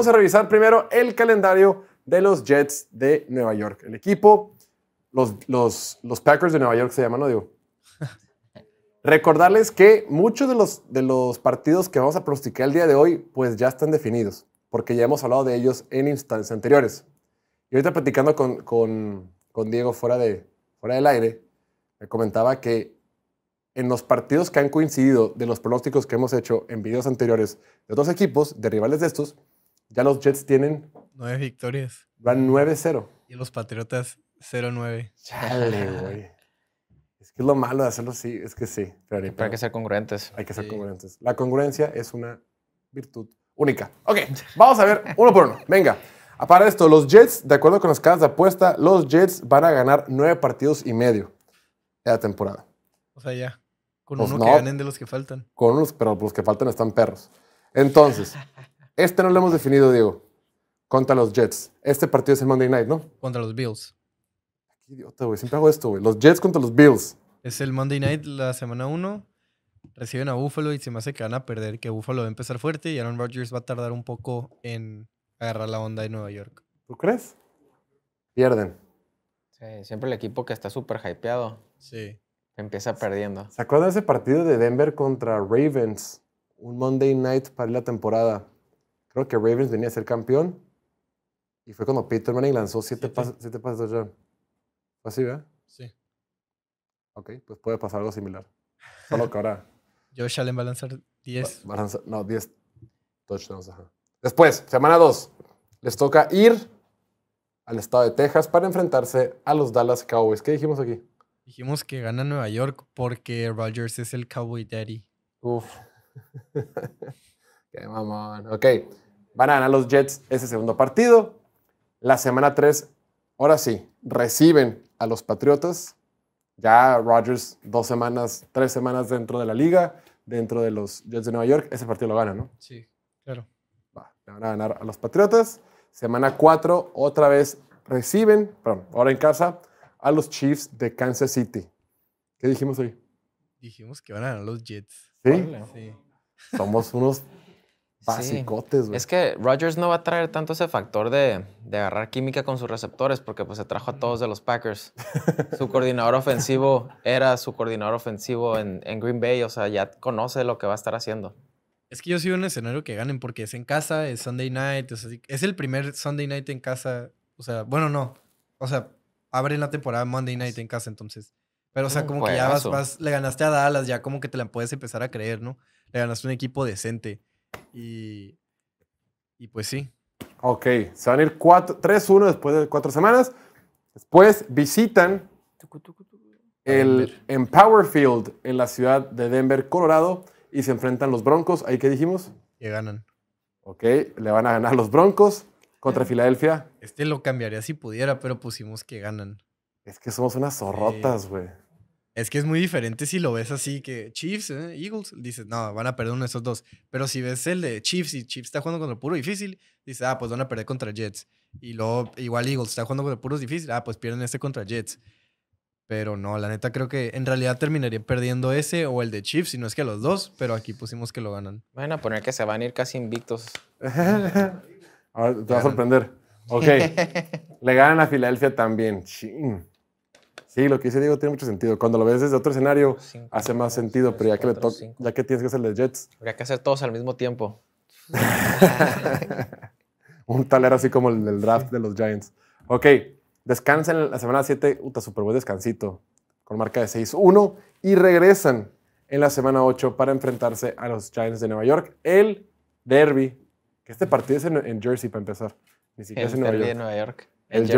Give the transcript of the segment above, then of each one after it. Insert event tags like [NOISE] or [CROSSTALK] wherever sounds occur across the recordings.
Vamos a revisar primero el calendario de los Jets de Nueva York. El equipo, los, los, los Packers de Nueva York se llaman, ¿no, digo. [LAUGHS] Recordarles que muchos de los, de los partidos que vamos a pronosticar el día de hoy, pues ya están definidos, porque ya hemos hablado de ellos en instancias anteriores. Y ahorita platicando con, con, Diego fuera, de, fuera del aire, me comentaba que en los partidos que han coincidido de los pronósticos que hemos hecho en videos anteriores de otros equipos, de rivales de estos, ya los Jets tienen. Nueve victorias. Van 9-0. Y los Patriotas 0-9. Chale, güey. [LAUGHS] Es que lo malo de hacerlo así, es que sí. Pero, hay que ser congruentes. Hay que ser congruentes. La congruencia es una virtud única. Ok, vamos a ver uno por uno. Venga. Aparte esto, los Jets, de acuerdo con las casas de apuesta, los Jets van a ganar nueve partidos y medio de temporada. O sea, ya. Con pues uno que ganen de los que faltan. Con unos, pero los que faltan están perros. Entonces, [LAUGHS] Este no lo hemos definido, Diego. Contra los Jets. Este partido es el Monday Night, ¿no? Contra los Bills. Qué idiota, güey. Siempre hago esto, güey. Los Jets contra los Bills. Es el Monday Night la semana 1. Reciben a Buffalo y se me hace que van a perder, que Buffalo va a empezar fuerte y Aaron Rodgers va a tardar un poco en agarrar la onda de Nueva York. ¿Tú crees? Pierden. Sí, siempre el equipo que está súper hypeado. Sí. Empieza perdiendo. ¿Se acuerdan de ese partido de Denver contra Ravens? Un Monday Night para la temporada. Creo que Ravens venía a ser campeón y fue cuando Peter Manning lanzó siete, pases siete ¿Así, verdad? Sí. Ok, pues puede pasar algo similar. Solo que ahora. [LAUGHS] Josh Allen va a lanzar 10. no, 10 touchdowns, Después, semana 2, les toca ir al estado de Texas para enfrentarse a los Dallas Cowboys. ¿Qué dijimos aquí? Dijimos que gana Nueva York porque Rodgers es el Cowboy Daddy. Uf. [LAUGHS] Qué mamón. Ok. Van a ganar los Jets ese segundo partido. La semana 3, ahora sí, reciben a los Patriotas. Ya Rodgers, dos semanas, tres semanas dentro de la liga, dentro de los Jets de Nueva York. Ese partido lo gana, ¿no? Sí, claro. van a ganar a los Patriotas. Semana 4, otra vez reciben, perdón, ahora en casa, a los Chiefs de Kansas City. ¿Qué dijimos hoy? Dijimos que van a ganar los Jets. ¿Sí? sí. Somos unos es que Rodgers no va a traer tanto ese factor de, agarrar química con sus receptores, porque pues se trajo a todos de los Packers. [LAUGHS] su coordinador ofensivo era su coordinador ofensivo en, Green Bay, o sea, ya conoce lo que va a estar haciendo. Es que yo soy un escenario que ganen porque es en casa, es Sunday night, es el primer Sunday night en casa. O sea, bueno, no. O sea, abren la temporada Monday night en casa, entonces. Pero, o sea, como que ya vas, le ganaste a Dallas, ya como que te la puedes empezar a creer, ¿no? Le ganaste un equipo decente. Y, y pues sí. Ok, se van a ir 3-1 después de cuatro semanas. Después visitan el Empower Field en la ciudad de Denver, Colorado, y se enfrentan los Broncos. ¿Ahí que dijimos? Que ganan. Ok, le van a ganar los Broncos contra Filadelfia. Este lo cambiaría si pudiera, pero pusimos que ganan. Es que somos unas zorrotas, güey. Es que es muy diferente si lo ves así que Chiefs, ¿eh? Eagles, dices, no, van a perder uno de esos dos. Pero si ves el de Chiefs y Chiefs está jugando contra puro difícil, dices, ah, pues van a perder contra Jets. Y luego igual Eagles está jugando contra puros difícil, ah, pues pierden este contra Jets. Pero no, la neta creo que en realidad terminaría perdiendo ese o el de Chiefs, si no es que los dos, pero aquí pusimos que lo ganan. Van a poner que se van a ir casi invictos. [LAUGHS] te va a sorprender. Ok, [LAUGHS] le ganan a Filadelfia también. Sí, lo que dice Diego tiene mucho sentido. Cuando lo ves desde otro escenario, hace más sentido, pero ya que, ya que tienes que hacer los Jets. Habría que hacer todos al mismo tiempo. [LAUGHS] Un era así como el draft de los Giants. Ok, descansan la semana 7, Uta Super buen descansito, con marca de 6-1, y regresan en la semana 8 para enfrentarse a los Giants de Nueva York. El derby, que este partido es en, Jersey para empezar, el es De Nueva York. El,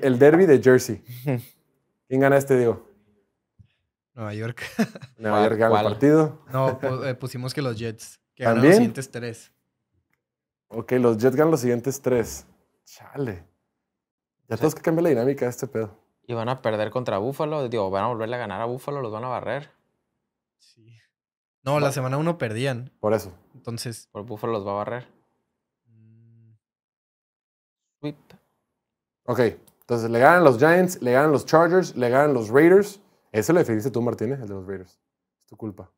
el derby de Jersey. [LAUGHS] ¿Quién gana este, digo? Nueva York. [LAUGHS] Nueva York gana el partido. No, eh, pusimos que los Jets. Que ganan los siguientes tres. Ok, los Jets ganan los siguientes tres. Chale. Ya tenemos que cambiar la dinámica de este pedo. Y van a perder contra Búfalo. Digo, van a volverle a ganar a Búfalo, los van a barrer. Sí. No, la semana uno perdían. Por eso. Entonces. Por Búfalo los va a barrer. Mm, Sweep. Ok, entonces le ganan los Giants, le ganan los Chargers, le ganan los Raiders. ¿Eso lo definiste tú, Martínez, el de los Raiders. Es tu culpa.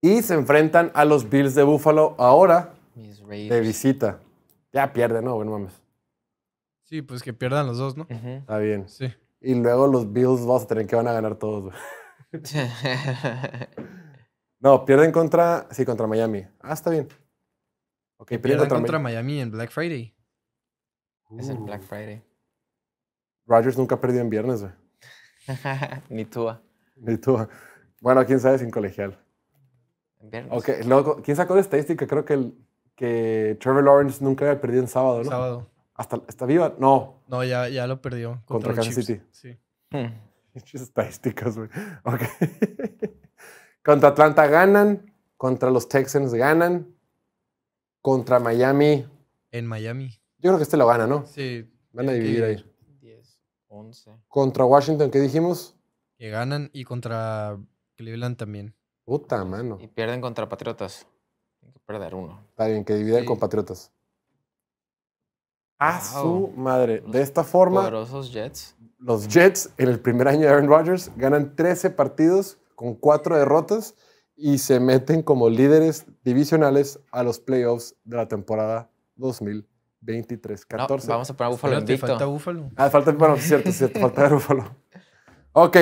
Y se enfrentan a los Bills de Buffalo ahora de visita. Ya pierden, ¿no? Bueno, mames. Sí, pues que pierdan los dos, ¿no? Está bien. Sí. Y luego los Bills vas a tener que van a ganar todos, güey. [LAUGHS] no, pierden contra. Sí, contra Miami. Ah, está bien. Ok, pierden, contra, Miami en Black Friday. Es el Black Friday. Rodgers nunca perdió en viernes, güey. [LAUGHS] Ni Tua. Ah. Ni Tua. Ah. Bueno, quién sabe sin colegial. En viernes. Ok, luego, ¿quién sacó la estadística? Creo que, que Trevor Lawrence nunca había perdido en sábado, ¿no? Sábado. ¿Está viva? No. No, ya, ya lo perdió. Contra, Kansas City. Sí. Hmm. Estadísticas, güey. Ok. [LAUGHS] contra Atlanta ganan. Contra los Texans ganan. Contra Miami. En Miami. Yo creo que este lo gana, ¿no? Sí. Van a dividir ahí. 10, 11. Contra Washington, ¿qué dijimos? Que ganan y contra Cleveland también. Puta, mano. Y pierden contra Patriotas. Tienen que perder uno. Está bien, que dividan con Patriotas. Ah, a su madre. De esta forma. Poderosos Jets. Los Jets, en el primer año de Aaron Rodgers, ganan 13 partidos con 4 derrotas y se meten como líderes divisionales a los playoffs de la temporada 2000. 23, 14. vamos a poner a Búfalo Falta Búfalo. Ah, falta, bueno, cierto, cierto, falta [LAUGHS] Búfalo. Ok,